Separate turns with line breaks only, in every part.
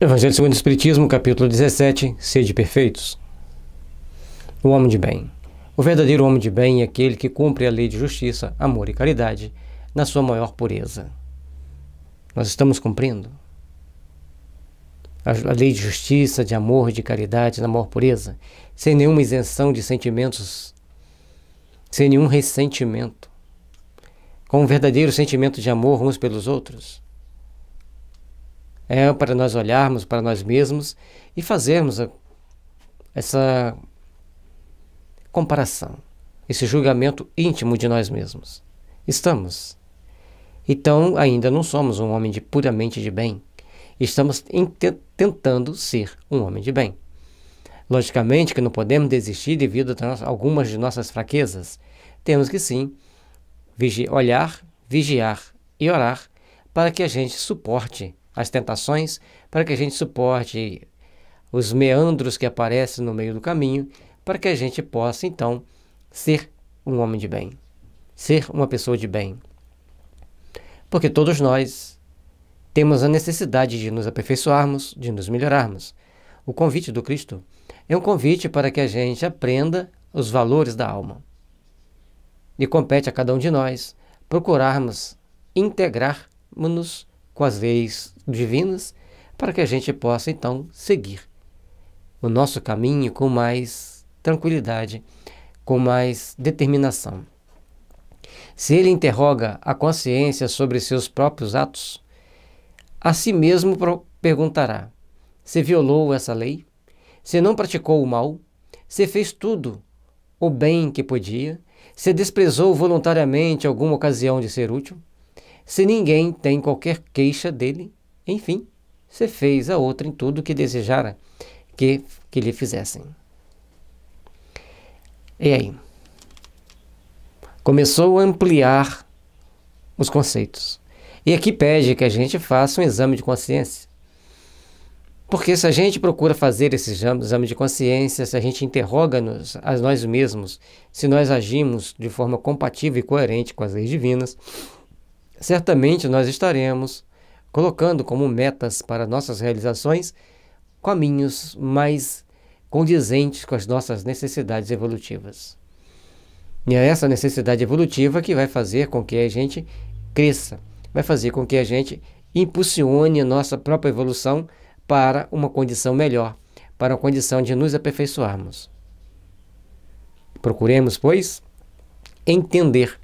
Evangelho segundo o Espiritismo, capítulo 17, Sede Perfeitos. O homem de bem. O verdadeiro homem de bem é aquele que cumpre a lei de justiça, amor e caridade na sua maior pureza. Nós estamos cumprindo a lei de justiça, de amor, e de caridade na maior pureza, sem nenhuma isenção de sentimentos, sem nenhum ressentimento, com um verdadeiro sentimento de amor uns pelos outros é para nós olharmos para nós mesmos e fazermos a, essa comparação, esse julgamento íntimo de nós mesmos. Estamos. Então, ainda não somos um homem de, puramente de bem. Estamos tentando ser um homem de bem. Logicamente que não podemos desistir devido a algumas de nossas fraquezas. Temos que sim vigi olhar, vigiar e orar para que a gente suporte as tentações, para que a gente suporte os meandros que aparecem no meio do caminho, para que a gente possa então ser um homem de bem, ser uma pessoa de bem. Porque todos nós temos a necessidade de nos aperfeiçoarmos, de nos melhorarmos. O convite do Cristo é um convite para que a gente aprenda os valores da alma. E compete a cada um de nós procurarmos integrarmos-nos com as leis divinas para que a gente possa então seguir o nosso caminho com mais tranquilidade, com mais determinação. Se ele interroga a consciência sobre seus próprios atos, a si mesmo perguntará: se violou essa lei? Se não praticou o mal? Se fez tudo o bem que podia? Se desprezou voluntariamente alguma ocasião de ser útil? Se ninguém tem qualquer queixa dele? Enfim, você fez a outra em tudo o que desejara que, que lhe fizessem. E aí? Começou a ampliar os conceitos. E aqui pede que a gente faça um exame de consciência. Porque se a gente procura fazer esse exame de consciência, se a gente interroga-nos a nós mesmos, se nós agimos de forma compatível e coerente com as leis divinas, certamente nós estaremos colocando como metas para nossas realizações caminhos mais condizentes com as nossas necessidades evolutivas. E é essa necessidade evolutiva que vai fazer com que a gente cresça, vai fazer com que a gente impulsione a nossa própria evolução para uma condição melhor, para a condição de nos aperfeiçoarmos. Procuremos, pois, entender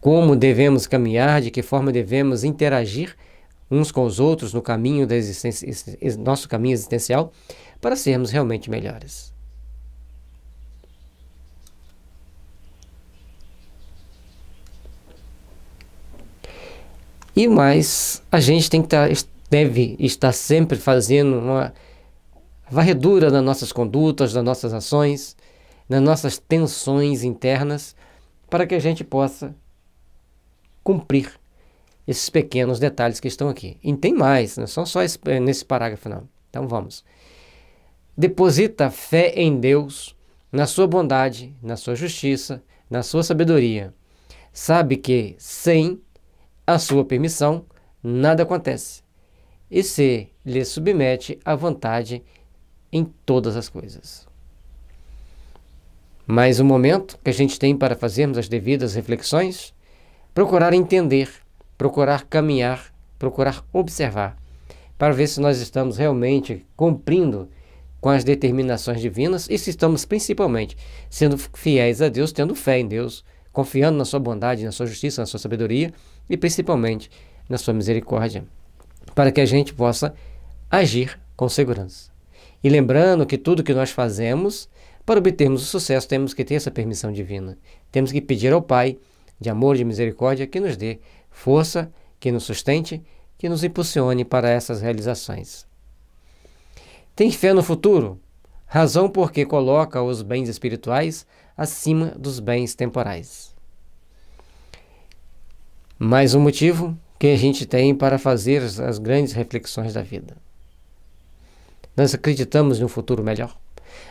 como devemos caminhar, de que forma devemos interagir uns com os outros no caminho da existência, nosso caminho existencial, para sermos realmente melhores. E mais, a gente tem que tá, estar, deve estar sempre fazendo uma varredura nas nossas condutas, nas nossas ações, nas nossas tensões internas, para que a gente possa cumprir esses pequenos detalhes que estão aqui. E tem mais, não é são só esse, eh, nesse parágrafo, não. Então vamos. Deposita fé em Deus, na sua bondade, na sua justiça, na sua sabedoria. Sabe que, sem a sua permissão, nada acontece. E se lhe submete à vontade em todas as coisas. Mas o momento que a gente tem para fazermos as devidas reflexões, procurar entender procurar caminhar, procurar observar, para ver se nós estamos realmente cumprindo com as determinações divinas e se estamos principalmente sendo fiéis a Deus, tendo fé em Deus, confiando na sua bondade, na sua justiça, na sua sabedoria e principalmente na sua misericórdia, para que a gente possa agir com segurança. E lembrando que tudo que nós fazemos, para obtermos o sucesso, temos que ter essa permissão divina. Temos que pedir ao Pai, de amor, de misericórdia, que nos dê força que nos sustente, que nos impulsione para essas realizações. Tem fé no futuro, razão porque coloca os bens espirituais acima dos bens temporais. Mais um motivo que a gente tem para fazer as grandes reflexões da vida. Nós acreditamos em um futuro melhor.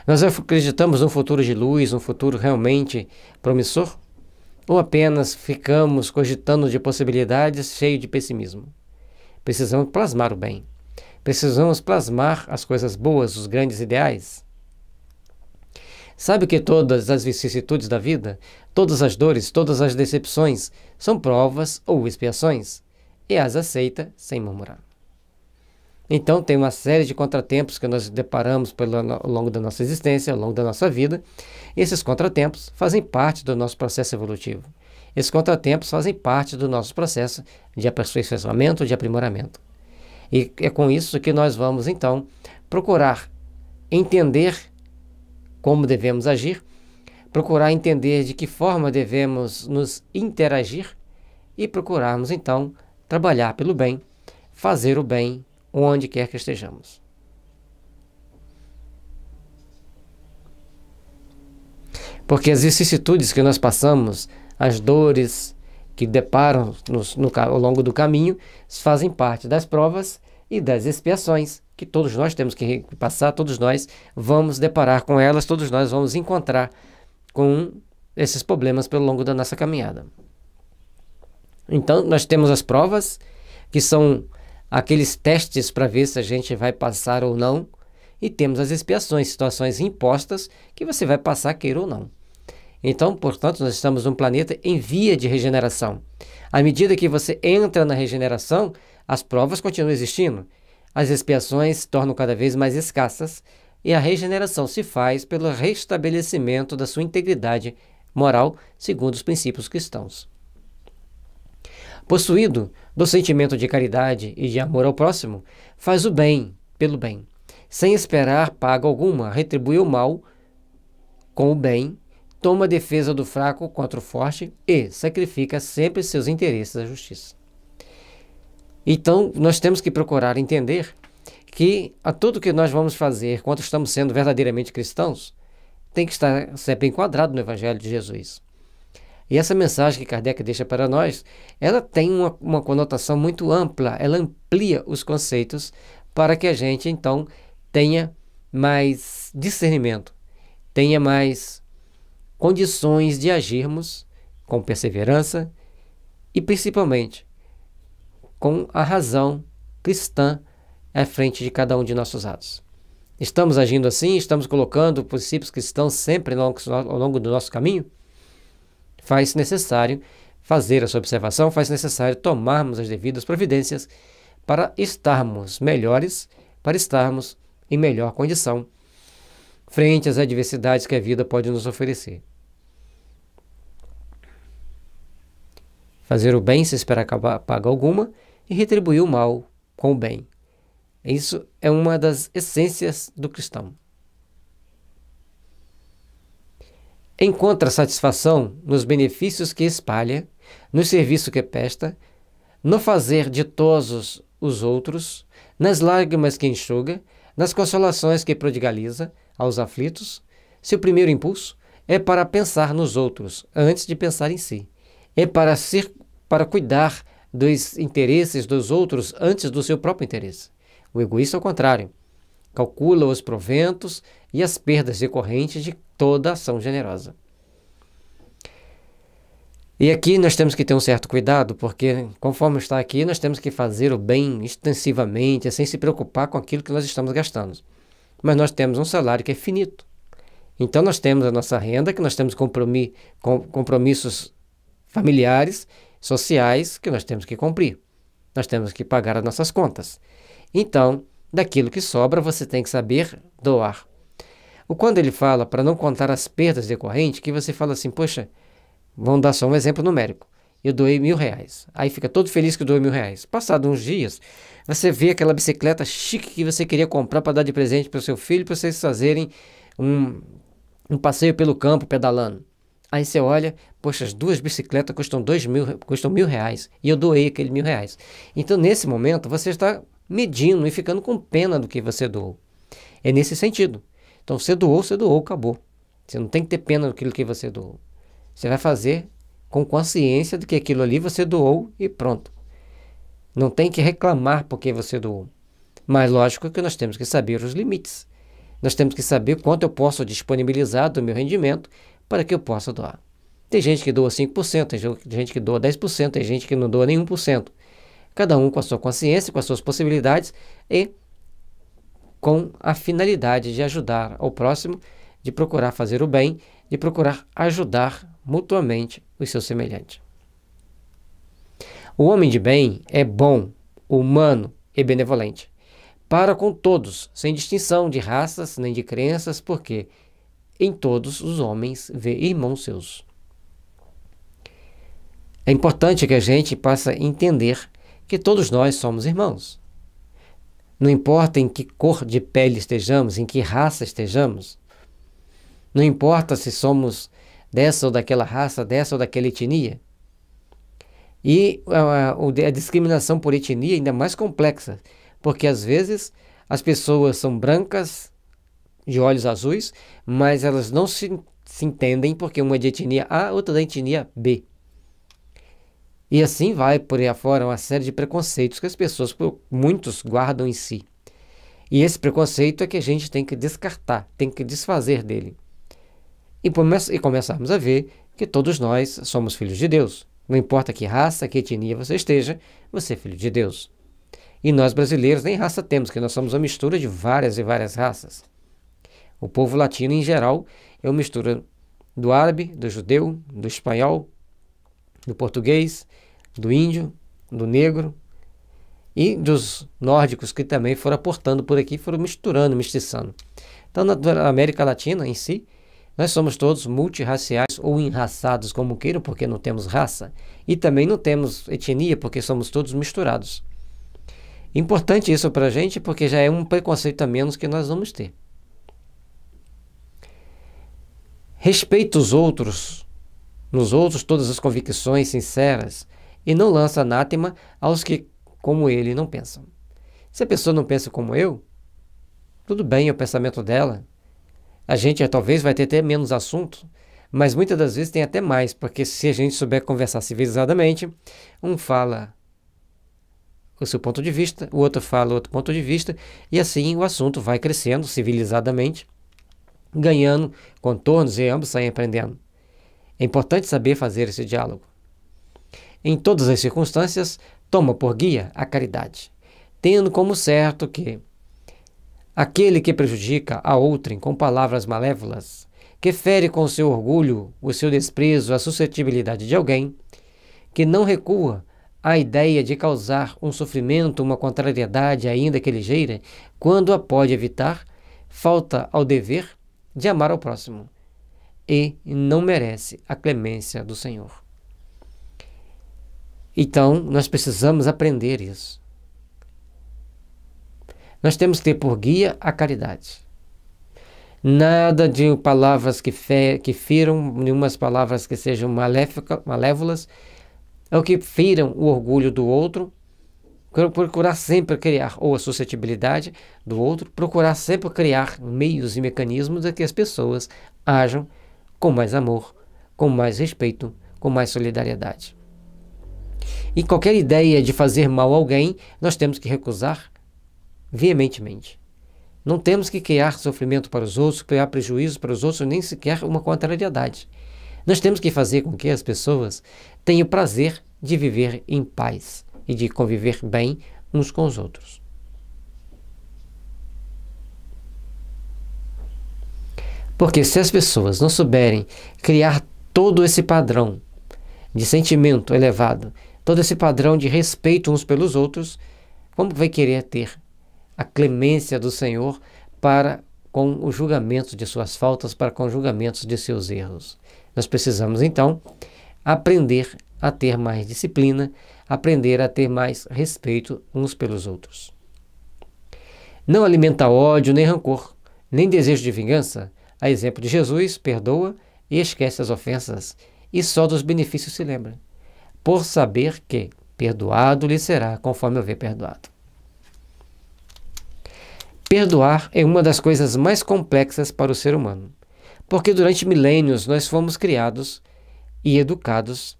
Nós acreditamos num futuro de luz, um futuro realmente promissor? ou apenas ficamos cogitando de possibilidades cheio de pessimismo. Precisamos plasmar o bem. Precisamos plasmar as coisas boas, os grandes ideais. Sabe que todas as vicissitudes da vida, todas as dores, todas as decepções são provas ou expiações, e as aceita sem murmurar. Então, tem uma série de contratempos que nós deparamos pelo, ao longo da nossa existência, ao longo da nossa vida. E esses contratempos fazem parte do nosso processo evolutivo. Esses contratempos fazem parte do nosso processo de aperfeiçoamento, de aprimoramento. E é com isso que nós vamos, então, procurar entender como devemos agir, procurar entender de que forma devemos nos interagir e procurarmos, então, trabalhar pelo bem, fazer o bem onde quer que estejamos. Porque as vicissitudes que nós passamos, as dores que deparam nos, no, ao longo do caminho, fazem parte das provas e das expiações que todos nós temos que passar, todos nós vamos deparar com elas, todos nós vamos encontrar com esses problemas pelo longo da nossa caminhada. Então, nós temos as provas, que são aqueles testes para ver se a gente vai passar ou não, e temos as expiações, situações impostas que você vai passar queira ou não. Então, portanto, nós estamos num planeta em via de regeneração. À medida que você entra na regeneração, as provas continuam existindo, as expiações tornam cada vez mais escassas e a regeneração se faz pelo restabelecimento da sua integridade moral segundo os princípios cristãos. Possuído do sentimento de caridade e de amor ao próximo, faz o bem pelo bem, sem esperar paga alguma, retribui o mal com o bem, toma a defesa do fraco contra o forte e sacrifica sempre seus interesses à justiça. Então, nós temos que procurar entender que a tudo que nós vamos fazer quando estamos sendo verdadeiramente cristãos tem que estar sempre enquadrado no Evangelho de Jesus. E essa mensagem que Kardec deixa para nós, ela tem uma, uma conotação muito ampla, ela amplia os conceitos para que a gente então tenha mais discernimento, tenha mais condições de agirmos com perseverança e principalmente com a razão cristã à frente de cada um de nossos atos. Estamos agindo assim? Estamos colocando princípios cristãos sempre ao longo do nosso caminho? faz necessário fazer essa observação, faz necessário tomarmos as devidas providências para estarmos melhores, para estarmos em melhor condição frente às adversidades que a vida pode nos oferecer. Fazer o bem sem esperar paga alguma e retribuir o mal com o bem. Isso é uma das essências do cristão. encontra satisfação nos benefícios que espalha, no serviço que presta, no fazer ditosos os outros, nas lágrimas que enxuga, nas consolações que prodigaliza aos aflitos. Seu primeiro impulso é para pensar nos outros antes de pensar em si. É para ser para cuidar dos interesses dos outros antes do seu próprio interesse. O egoísta, ao é contrário, calcula os proventos e as perdas decorrentes de toda ação generosa. E aqui nós temos que ter um certo cuidado, porque conforme está aqui, nós temos que fazer o bem extensivamente, sem se preocupar com aquilo que nós estamos gastando. Mas nós temos um salário que é finito. Então nós temos a nossa renda, que nós temos compromissos familiares, sociais, que nós temos que cumprir. Nós temos que pagar as nossas contas. Então, daquilo que sobra, você tem que saber doar. O quando ele fala para não contar as perdas decorrentes, que você fala assim, poxa, vamos dar só um exemplo numérico. Eu doei mil reais. Aí fica todo feliz que eu doei mil reais. Passados uns dias, você vê aquela bicicleta chique que você queria comprar para dar de presente para o seu filho, para vocês fazerem um, um passeio pelo campo pedalando. Aí você olha, poxa, as duas bicicletas custam dois mil, custam mil reais e eu doei aquele mil reais. Então, nesse momento, você está medindo e ficando com pena do que você doou. É nesse sentido. Então, você doou, você doou, acabou. Você não tem que ter pena daquilo que você doou. Você vai fazer com consciência de que aquilo ali você doou e pronto. Não tem que reclamar porque você doou. Mas lógico que nós temos que saber os limites. Nós temos que saber quanto eu posso disponibilizar do meu rendimento para que eu possa doar. Tem gente que doa 5%, tem gente que doa 10%, tem gente que não doa nem cento. Cada um com a sua consciência, com as suas possibilidades e com a finalidade de ajudar ao próximo, de procurar fazer o bem, de procurar ajudar mutuamente os seus semelhantes. O homem de bem é bom, humano e benevolente, para com todos, sem distinção de raças nem de crenças, porque em todos os homens vê irmãos seus. É importante que a gente passe a entender que todos nós somos irmãos. Não importa em que cor de pele estejamos, em que raça estejamos, não importa se somos dessa ou daquela raça, dessa ou daquela etnia. E a, a, discriminação por etnia é ainda mais complexa, porque às vezes as pessoas são brancas, de olhos azuis, mas elas não se, se entendem porque uma é de etnia A, outra da etnia B. E assim vai por aí afora uma série de preconceitos que as pessoas, muitos, guardam em si. E esse preconceito é que a gente tem que descartar, tem que desfazer dele. E, come e começarmos a ver que todos nós somos filhos de Deus. Não importa que raça, que etnia você esteja, você é filho de Deus. E nós brasileiros nem raça temos, que nós somos uma mistura de várias e várias raças. O povo latino em geral é uma mistura do árabe, do judeu, do espanhol, do português, do índio, do negro e dos nórdicos que também foram aportando por aqui, foram misturando, mestiçando. Então, na América Latina em si, nós somos todos multirraciais ou enraçados, como queiram, porque não temos raça. E também não temos etnia, porque somos todos misturados. Importante isso para a gente, porque já é um preconceito a menos que nós vamos ter. Respeita os outros nos outros, todas as convicções sinceras, e não lança anátema aos que, como ele, não pensam. Se a pessoa não pensa como eu, tudo bem é o pensamento dela. A gente é, talvez vai ter até menos assunto, mas muitas das vezes tem até mais, porque se a gente souber conversar civilizadamente, um fala o seu ponto de vista, o outro fala outro ponto de vista, e assim o assunto vai crescendo civilizadamente, ganhando contornos e ambos saem aprendendo. É importante saber fazer esse diálogo. Em todas as circunstâncias, toma por guia a caridade, tendo como certo que aquele que prejudica a outrem com palavras malévolas, que fere com seu orgulho, o seu desprezo, a suscetibilidade de alguém, que não recua à ideia de causar um sofrimento, uma contrariedade, ainda que ligeira, quando a pode evitar, falta ao dever de amar ao próximo e não merece a clemência do Senhor. Então, nós precisamos aprender isso. Nós temos que ter por guia a caridade. Nada de palavras que, fe que firam, nenhumas palavras que sejam maléfica, malévolas, ou que firam o orgulho do outro. Procurar sempre criar, ou a suscetibilidade do outro, procurar sempre criar meios e mecanismos a que as pessoas hajam com mais amor, com mais respeito, com mais solidariedade. E qualquer ideia de fazer mal a alguém, nós temos que recusar veementemente. Não temos que criar sofrimento para os outros, criar prejuízo para os outros, nem sequer uma contrariedade. Nós temos que fazer com que as pessoas tenham prazer de viver em paz e de conviver bem uns com os outros. Porque se as pessoas não souberem criar todo esse padrão de sentimento elevado, todo esse padrão de respeito uns pelos outros, como vai querer ter a clemência do Senhor para com o julgamento de suas faltas, para com o julgamento de seus erros? Nós precisamos então aprender a ter mais disciplina, aprender a ter mais respeito uns pelos outros. Não alimenta ódio nem rancor, nem desejo de vingança, a exemplo de Jesus, perdoa e esquece as ofensas, e só dos benefícios se lembra, por saber que perdoado lhe será conforme houver perdoado. Perdoar é uma das coisas mais complexas para o ser humano, porque durante milênios nós fomos criados e educados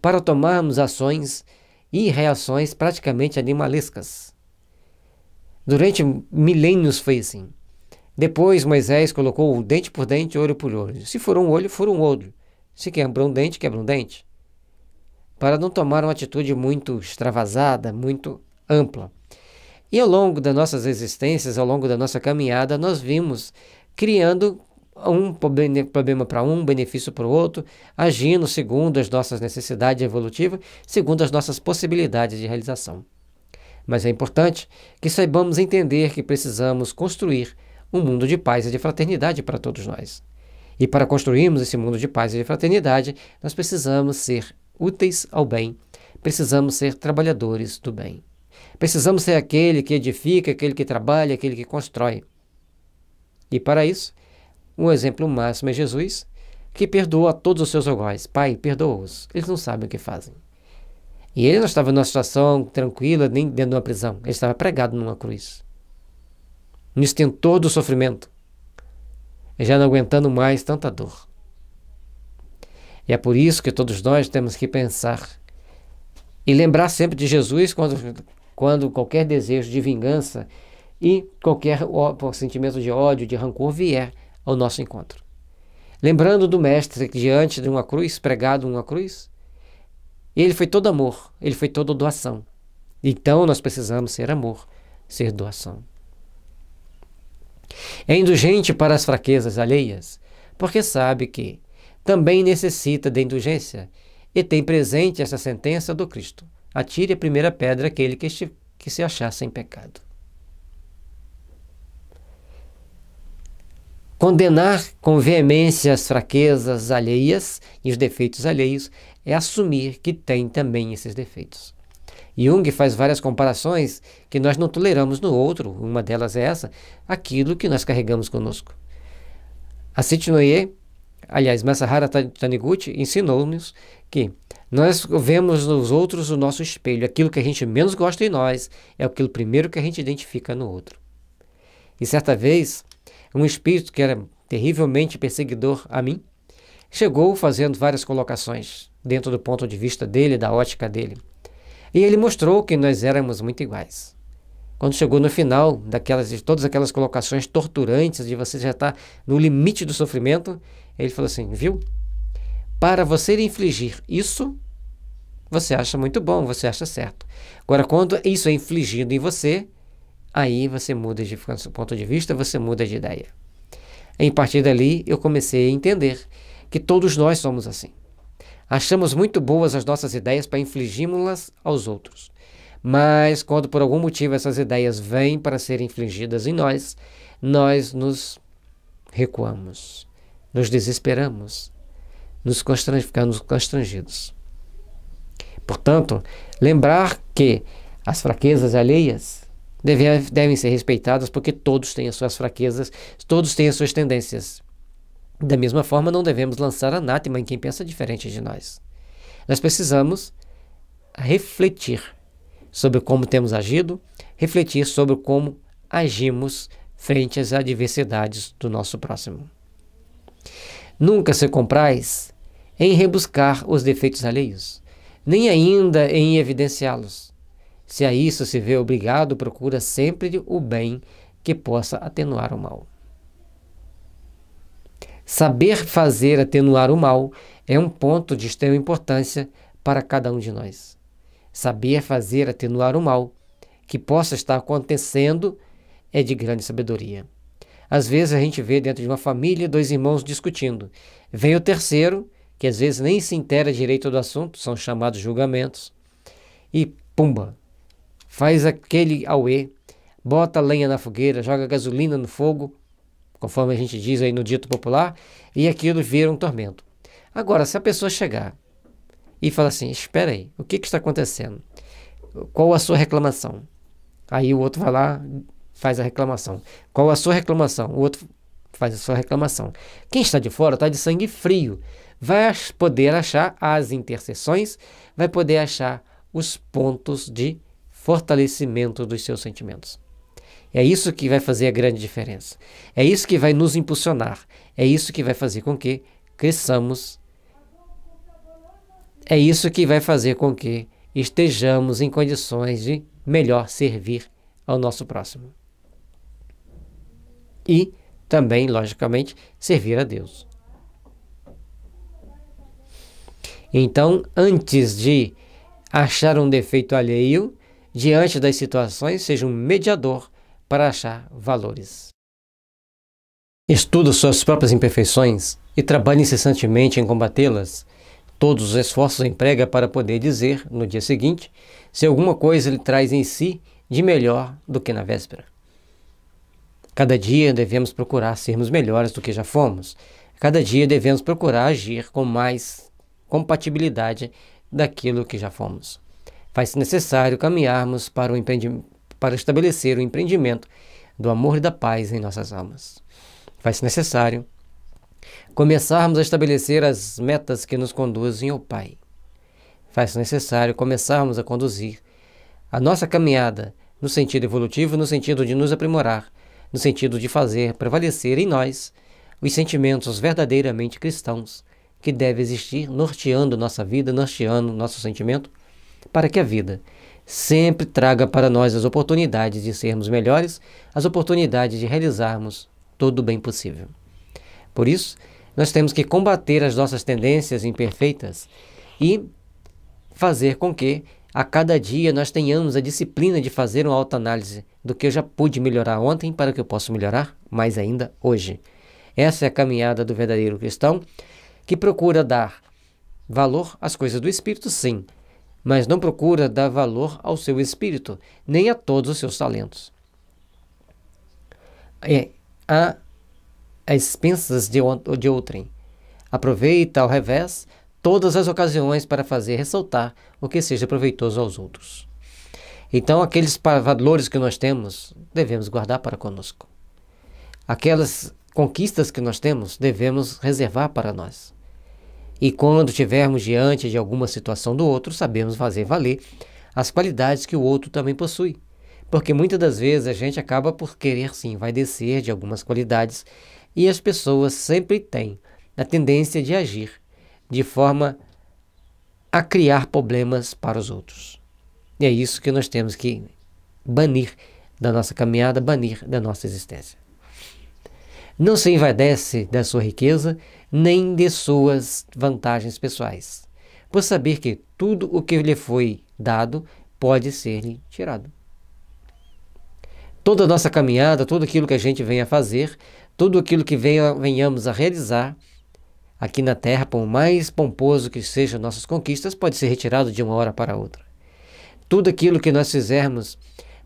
para tomarmos ações e reações praticamente animalescas. Durante milênios foi assim. Depois Moisés colocou dente por dente, olho por olho. Se for um olho, for um olho. Se quebra um dente, quebra um dente. Para não tomar uma atitude muito extravasada, muito ampla. E ao longo das nossas existências, ao longo da nossa caminhada, nós vimos criando um problema para um, benefício para o outro, agindo segundo as nossas necessidades evolutivas, segundo as nossas possibilidades de realização. Mas é importante que saibamos entender que precisamos construir um mundo de paz e de fraternidade para todos nós. E para construirmos esse mundo de paz e de fraternidade, nós precisamos ser úteis ao bem, precisamos ser trabalhadores do bem. Precisamos ser aquele que edifica, aquele que trabalha, aquele que constrói. E para isso, um exemplo máximo é Jesus, que perdoa a todos os seus algozes. Pai, perdoa-os, eles não sabem o que fazem. E ele não estava numa situação tranquila, nem dentro de uma prisão, ele estava pregado numa cruz no tem todo o sofrimento, já não aguentando mais tanta dor. E é por isso que todos nós temos que pensar e lembrar sempre de Jesus quando, quando qualquer desejo de vingança e qualquer sentimento de ódio, de rancor vier ao nosso encontro. Lembrando do Mestre que diante de uma cruz, pregado uma cruz, ele foi todo amor, ele foi todo doação. Então nós precisamos ser amor, ser doação. É indulgente para as fraquezas alheias, porque sabe que também necessita de indulgência e tem presente essa sentença do Cristo: atire a primeira pedra aquele que, este, que se achar sem pecado. Condenar com veemência as fraquezas alheias e os defeitos alheios é assumir que tem também esses defeitos. Jung faz várias comparações que nós não toleramos no outro, uma delas é essa, aquilo que nós carregamos conosco. A Noye, aliás, Masahara Taniguchi, ensinou-nos que nós vemos nos outros o nosso espelho, aquilo que a gente menos gosta em nós é aquilo primeiro que a gente identifica no outro. E certa vez, um espírito que era terrivelmente perseguidor a mim, chegou fazendo várias colocações dentro do ponto de vista dele, da ótica dele. E ele mostrou que nós éramos muito iguais. Quando chegou no final daquelas, de todas aquelas colocações torturantes, de você já estar tá no limite do sofrimento, ele falou assim: viu? Para você infligir isso, você acha muito bom, você acha certo. Agora, quando isso é infligido em você, aí você muda de ponto de vista, você muda de ideia. Em partir dali, eu comecei a entender que todos nós somos assim. Achamos muito boas as nossas ideias para infligirmos-las aos outros. Mas quando por algum motivo essas ideias vêm para serem infligidas em nós, nós nos recuamos, nos desesperamos, nos constrang ficamos constrangidos. Portanto, lembrar que as fraquezas alheias devem ser respeitadas porque todos têm as suas fraquezas, todos têm as suas tendências. Da mesma forma, não devemos lançar anátema em quem pensa diferente de nós. Nós precisamos refletir sobre como temos agido, refletir sobre como agimos frente às adversidades do nosso próximo. Nunca se comprais em rebuscar os defeitos alheios, nem ainda em evidenciá-los. Se a isso se vê obrigado, procura sempre o bem que possa atenuar o mal. Saber fazer atenuar o mal é um ponto de extrema importância para cada um de nós. Saber fazer atenuar o mal que possa estar acontecendo é de grande sabedoria. Às vezes a gente vê dentro de uma família dois irmãos discutindo. Vem o terceiro, que às vezes nem se intera direito do assunto, são chamados julgamentos, e pumba, faz aquele auê, bota lenha na fogueira, joga gasolina no fogo conforme a gente diz aí no dito popular, e aquilo vira um tormento. Agora, se a pessoa chegar e falar assim: espera aí, o que, que está acontecendo? Qual a sua reclamação? Aí o outro vai lá, faz a reclamação. Qual a sua reclamação? O outro faz a sua reclamação. Quem está de fora está de sangue frio. Vai poder achar as interseções, vai poder achar os pontos de fortalecimento dos seus sentimentos. É isso que vai fazer a grande diferença. É isso que vai nos impulsionar. É isso que vai fazer com que cresçamos. É isso que vai fazer com que estejamos em condições de melhor servir ao nosso próximo. E também, logicamente, servir a Deus. Então, antes de achar um defeito alheio, diante das situações, seja um mediador para achar valores. Estuda suas próprias imperfeições e trabalha incessantemente em combatê-las. Todos os esforços emprega para poder dizer, no dia seguinte, se alguma coisa ele traz em si de melhor do que na véspera. Cada dia devemos procurar sermos melhores do que já fomos. Cada dia devemos procurar agir com mais compatibilidade daquilo que já fomos. Faz-se necessário caminharmos para o para estabelecer o empreendimento do amor e da paz em nossas almas. Faz-se necessário começarmos a estabelecer as metas que nos conduzem ao Pai. Faz-se necessário começarmos a conduzir a nossa caminhada no sentido evolutivo, no sentido de nos aprimorar, no sentido de fazer prevalecer em nós os sentimentos verdadeiramente cristãos que deve existir norteando nossa vida, norteando nosso sentimento, para que a vida sempre traga para nós as oportunidades de sermos melhores, as oportunidades de realizarmos todo o bem possível. Por isso, nós temos que combater as nossas tendências imperfeitas e fazer com que a cada dia nós tenhamos a disciplina de fazer uma autoanálise do que eu já pude melhorar ontem para que eu possa melhorar mais ainda hoje. Essa é a caminhada do verdadeiro cristão que procura dar valor às coisas do espírito, sim, mas não procura dar valor ao seu espírito, nem a todos os seus talentos. É, a, as expensas de, de outrem. Aproveita ao revés todas as ocasiões para fazer ressaltar o que seja proveitoso aos outros. Então, aqueles valores que nós temos, devemos guardar para conosco. Aquelas conquistas que nós temos, devemos reservar para nós e quando tivermos diante de alguma situação do outro, sabemos fazer valer as qualidades que o outro também possui. Porque muitas das vezes a gente acaba por querer sim, vai descer de algumas qualidades e as pessoas sempre têm a tendência de agir de forma a criar problemas para os outros. E é isso que nós temos que banir da nossa caminhada, banir da nossa existência. Não se envadece da sua riqueza, nem de suas vantagens pessoais, por saber que tudo o que lhe foi dado pode ser-lhe tirado. Toda a nossa caminhada, tudo aquilo que a gente vem a fazer, tudo aquilo que venha, venhamos a realizar aqui na terra, por mais pomposo que sejam nossas conquistas, pode ser retirado de uma hora para outra. Tudo aquilo que nós fizermos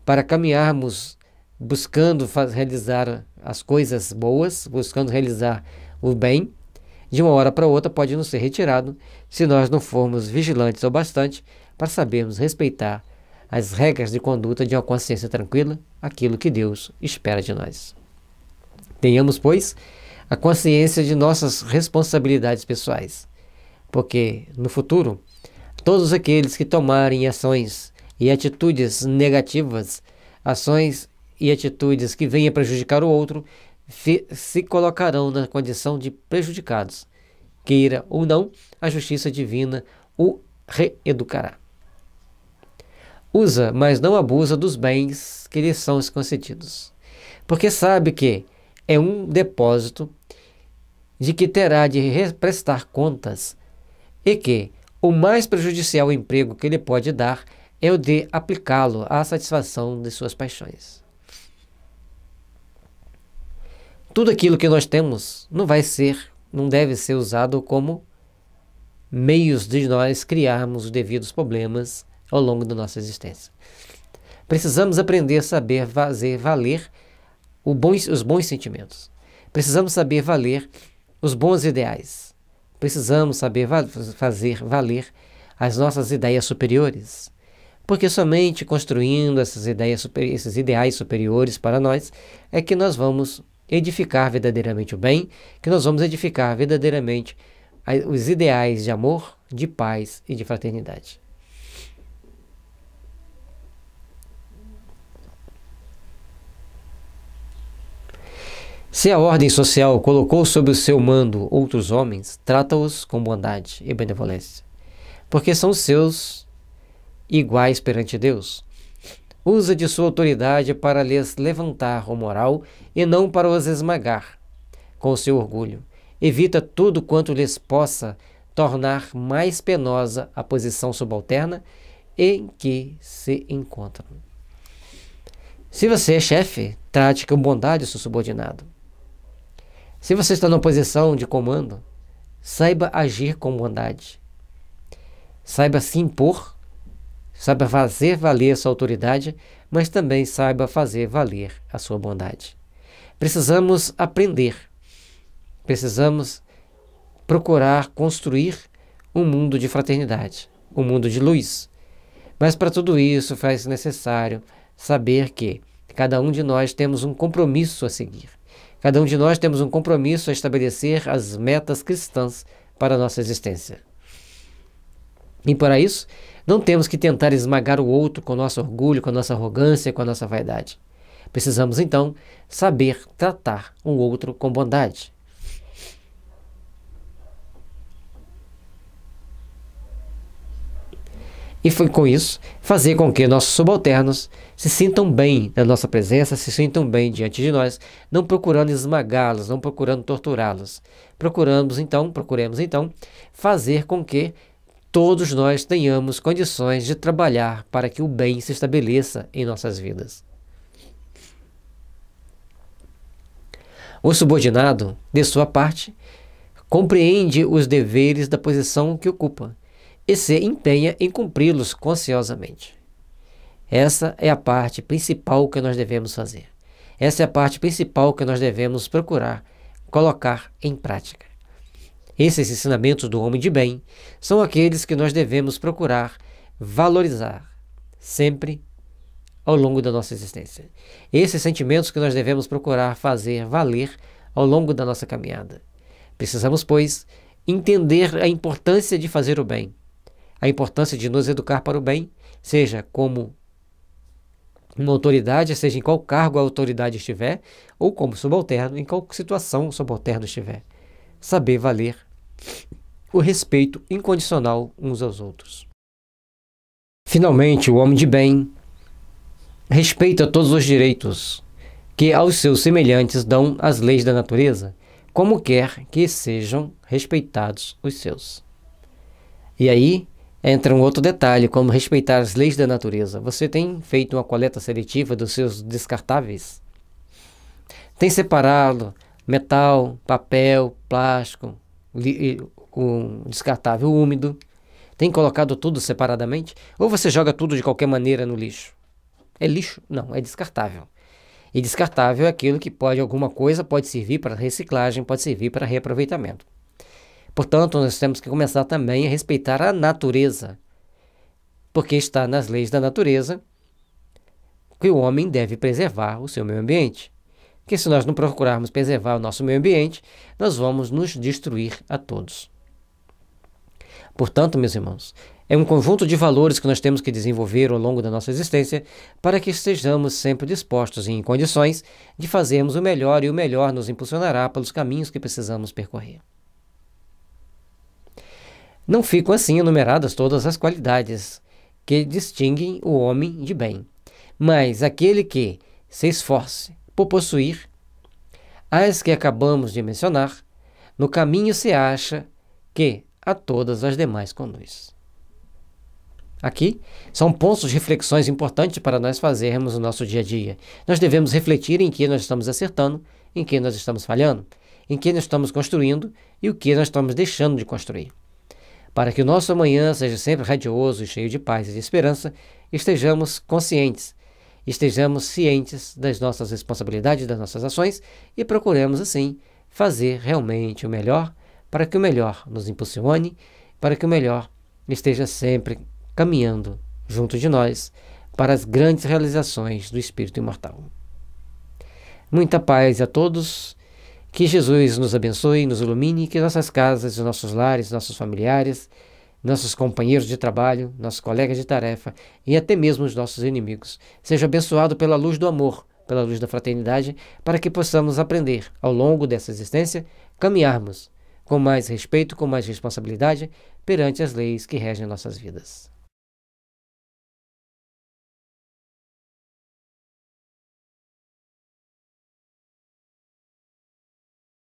para caminharmos buscando faz, realizar as coisas boas, buscando realizar o bem, de uma hora para outra pode nos ser retirado se nós não formos vigilantes o bastante para sabermos respeitar as regras de conduta de uma consciência tranquila, aquilo que Deus espera de nós. Tenhamos, pois, a consciência de nossas responsabilidades pessoais, porque no futuro, todos aqueles que tomarem ações e atitudes negativas, ações e atitudes que venham prejudicar o outro se colocarão na condição de prejudicados. Queira ou não, a justiça divina o reeducará. Usa, mas não abusa dos bens que lhe são concedidos, porque sabe que é um depósito de que terá de prestar contas e que o mais prejudicial emprego que ele pode dar é o de aplicá-lo à satisfação de suas paixões. tudo aquilo que nós temos não vai ser, não deve ser usado como meios de nós criarmos os devidos problemas ao longo da nossa existência. Precisamos aprender a saber fazer valer bons, os bons sentimentos. Precisamos saber valer os bons ideais. Precisamos saber va fazer valer as nossas ideias superiores. Porque somente construindo essas ideias, esses ideais superiores para nós é que nós vamos edificar verdadeiramente o bem, que nós vamos edificar verdadeiramente os ideais de amor, de paz e de fraternidade. Se a ordem social colocou sob o seu mando outros homens, trata-os com bondade e benevolência, porque são seus iguais perante Deus usa de sua autoridade para lhes levantar o moral e não para os esmagar com o seu orgulho. Evita tudo quanto lhes possa tornar mais penosa a posição subalterna em que se encontram. Se você é chefe, trate com bondade o seu subordinado. Se você está na posição de comando, saiba agir com bondade. Saiba se impor Saiba fazer valer sua autoridade, mas também saiba fazer valer a sua bondade. Precisamos aprender. Precisamos procurar construir um mundo de fraternidade, um mundo de luz. Mas para tudo isso faz necessário saber que cada um de nós temos um compromisso a seguir. Cada um de nós temos um compromisso a estabelecer as metas cristãs para a nossa existência. E para isso, não temos que tentar esmagar o outro com nosso orgulho, com nossa arrogância, com a nossa vaidade. Precisamos, então, saber tratar um outro com bondade. E foi com isso fazer com que nossos subalternos se sintam bem na nossa presença, se sintam bem diante de nós, não procurando esmagá-los, não procurando torturá-los. Procuramos então, procuremos então fazer com que todos nós tenhamos condições de trabalhar para que o bem se estabeleça em nossas vidas. O subordinado, de sua parte, compreende os deveres da posição que ocupa e se empenha em cumpri-los consciosamente. Essa é a parte principal que nós devemos fazer. Essa é a parte principal que nós devemos procurar colocar em prática. Esses ensinamentos do homem de bem são aqueles que nós devemos procurar valorizar sempre ao longo da nossa existência. Esses sentimentos que nós devemos procurar fazer valer ao longo da nossa caminhada. Precisamos, pois, entender a importância de fazer o bem, a importância de nos educar para o bem, seja como uma autoridade, seja em qual cargo a autoridade estiver, ou como subalterno, em qual situação o subalterno estiver. Saber valer o respeito incondicional uns aos outros. Finalmente, o homem de bem respeita todos os direitos que aos seus semelhantes dão as leis da natureza, como quer que sejam respeitados os seus. E aí entra um outro detalhe, como respeitar as leis da natureza. Você tem feito uma coleta seletiva dos seus descartáveis? Tem separado metal, papel, plástico, o descartável úmido, tem colocado tudo separadamente? Ou você joga tudo de qualquer maneira no lixo? É lixo? Não, é descartável. E descartável é aquilo que pode, alguma coisa pode servir para reciclagem, pode servir para reaproveitamento. Portanto, nós temos que começar também a respeitar a natureza, porque está nas leis da natureza que o homem deve preservar o seu meio ambiente que se nós não procurarmos preservar o nosso meio ambiente, nós vamos nos destruir a todos. Portanto, meus irmãos, é um conjunto de valores que nós temos que desenvolver ao longo da nossa existência para que estejamos sempre dispostos e em condições de fazermos o melhor e o melhor nos impulsionará pelos caminhos que precisamos percorrer. Não ficam assim enumeradas todas as qualidades que distinguem o homem de bem, mas aquele que se esforce, por possuir, as que acabamos de mencionar, no caminho se acha que a todas as demais conduz. Aqui são pontos, de reflexões importantes para nós fazermos o nosso dia a dia. Nós devemos refletir em que nós estamos acertando, em que nós estamos falhando, em que nós estamos construindo e o que nós estamos deixando de construir. Para que o nosso amanhã seja sempre radioso e cheio de paz e de esperança, estejamos conscientes Estejamos cientes das nossas responsabilidades, das nossas ações e procuremos, assim, fazer realmente o melhor para que o melhor nos impulsione, para que o melhor esteja sempre caminhando junto de nós para as grandes realizações do Espírito Imortal. Muita paz a todos. Que Jesus nos abençoe, nos ilumine, que nossas casas, nossos lares, nossos familiares, nossos companheiros de trabalho, nossos colegas de tarefa e até mesmo os nossos inimigos. Seja abençoado pela luz do amor, pela luz da fraternidade, para que possamos aprender, ao longo dessa existência, caminharmos com mais respeito, com mais responsabilidade perante as leis que regem nossas vidas.